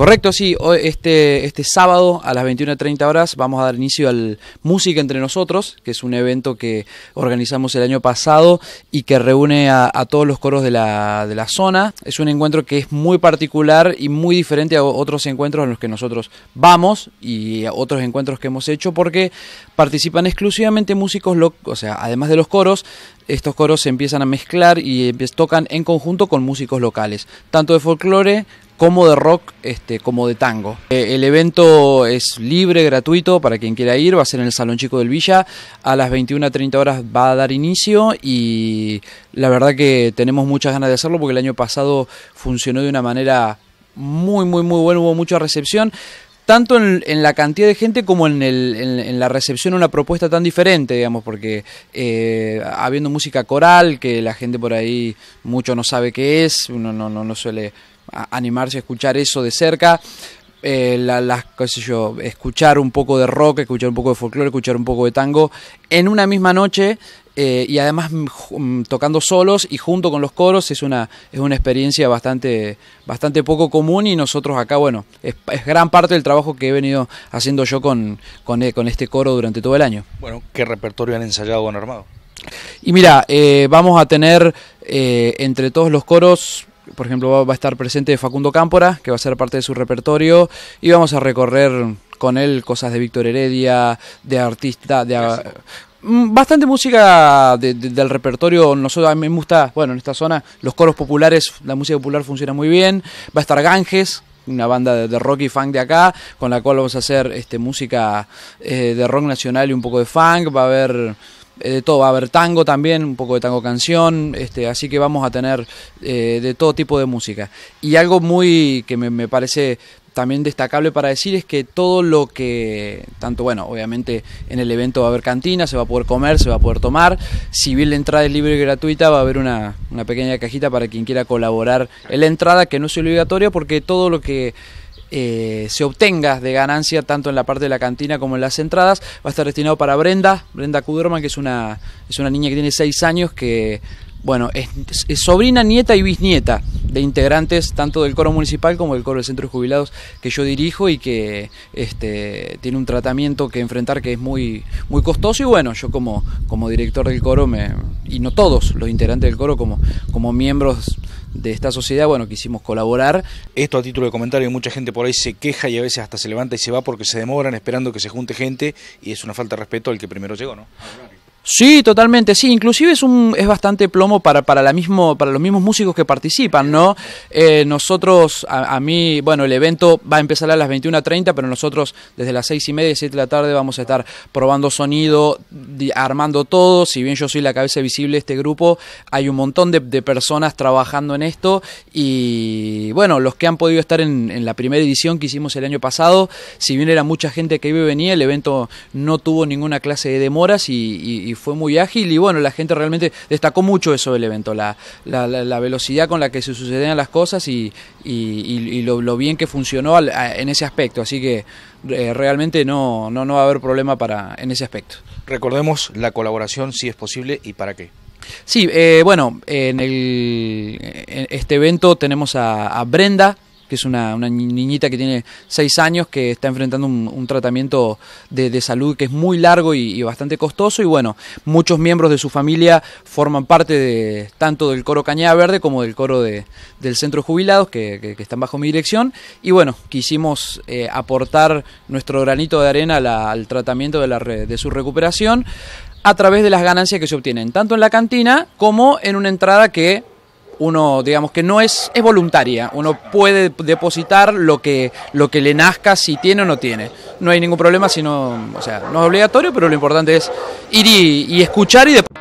Correcto, sí. Este, este sábado a las 21.30 horas vamos a dar inicio al Música entre nosotros, que es un evento que organizamos el año pasado y que reúne a, todos los coros de la, de la, zona. Es un encuentro que es muy particular y muy diferente a otros encuentros en los que nosotros vamos y a otros encuentros que hemos hecho porque participan exclusivamente músicos, o sea, además de los coros, estos coros se empiezan a mezclar y tocan en conjunto con músicos locales, tanto de folclore como de rock, este, como de tango. Eh, el evento es libre, gratuito, para quien quiera ir, va a ser en el Salón Chico del Villa, a las 21.30 horas va a dar inicio y la verdad que tenemos muchas ganas de hacerlo porque el año pasado funcionó de una manera muy, muy, muy buena, hubo mucha recepción tanto en, la cantidad de gente como en, la recepción una propuesta tan diferente, digamos, porque eh, habiendo música coral, que la gente por ahí mucho no sabe qué es, uno no, no, no suele animarse a escuchar eso de cerca, eh, las, yo, escuchar un poco de rock, escuchar un poco de folclore, escuchar un poco de tango en una misma noche eh, y además mm, mm, tocando solos y junto con los coros es una, es una experiencia bastante, bastante poco común y nosotros acá, bueno, es, gran parte del trabajo que he venido haciendo yo con, e, con, este coro durante todo el año. Bueno, ¿qué repertorio han ensayado han Armado? Y mira, eh, vamos a tener eh, entre todos los coros, por ejemplo, va a estar presente Facundo Cámpora, que va a ser parte de su repertorio, y vamos a recorrer con él cosas de Víctor Heredia, de artista, de, Mm, bastante música de, del repertorio. Nosotros, a mí me gusta, bueno, en esta zona, los coros populares, la música popular funciona muy bien. Va a estar Ganges, una banda de, rock y funk de acá, con la cual vamos a hacer este, música eh, de rock nacional y un poco de funk. Va a haber eh, de todo, va a haber tango también, un poco de tango canción, este, así que vamos a tener eh, de todo tipo de música. Y algo muy que me parece también destacable para decir es que todo lo que, tanto bueno, obviamente en el evento va a haber cantina, se va a poder comer, se va a poder tomar, si bien la entrada es libre y gratuita, va a haber una, pequeña cajita para quien quiera colaborar en la entrada, que no es obligatoria, porque todo lo que eh, se obtenga de ganancia tanto en la parte de la cantina como en las entradas va a estar destinado para Brenda, Brenda Kuderman, que es una, es una niña que tiene 6 años, que bueno, es sobrina, nieta y bisnieta de integrantes tanto del coro municipal como del coro del centro de jubilados que yo dirijo y que este, tiene un tratamiento que enfrentar que es muy, muy costoso y bueno, yo como, como director del coro me, y no todos los integrantes del coro como, como miembros de esta sociedad, bueno, quisimos colaborar. Esto a título de comentario, mucha gente por ahí se queja y a veces hasta se levanta y se va porque se demoran esperando que se junte gente y es una falta de respeto al que primero llegó, ¿no? Ah, Sí, totalmente, sí. Inclusive es un es bastante plomo para para la mismo para los mismos músicos que participan, ¿no? Eh, nosotros a, mí bueno el evento va a empezar a las 21:30, pero nosotros desde las seis y media siete de la tarde vamos a estar probando sonido, armando todo, si bien yo soy la cabeza visible de este grupo, hay un montón de, personas trabajando en esto y bueno, los que han podido estar en, la primera edición que hicimos el año pasado, si bien era mucha gente que iba y venía, el evento no tuvo ninguna clase de demoras y, fue muy ágil y bueno, la gente realmente destacó mucho eso del evento, la, velocidad con la que se sucedían las cosas y, lo, bien que funcionó en ese aspecto, así que... Eh, realmente no, no, no va a haber problema para, en ese aspecto. Recordemos la colaboración, si es posible y para qué. Sí, eh, bueno, en, el, este evento tenemos a, a Brenda que es una, niñita que tiene 6 años que está enfrentando un, tratamiento de, salud que es muy largo y, bastante costoso. Y bueno, muchos miembros de su familia forman parte tanto del coro Cañada Verde como del coro de, del Centro de Jubilados, que, están bajo mi dirección. Y bueno, quisimos eh, aportar nuestro granito de arena al tratamiento de, la, de su recuperación a través de las ganancias que se obtienen, tanto en la cantina como en una entrada que uno, digamos que no es, es voluntaria, uno puede depositar lo que, lo que le nazca, si tiene o no tiene. No hay ningún problema, sino, o sea, no es obligatorio, pero lo importante es ir y, escuchar y depositar.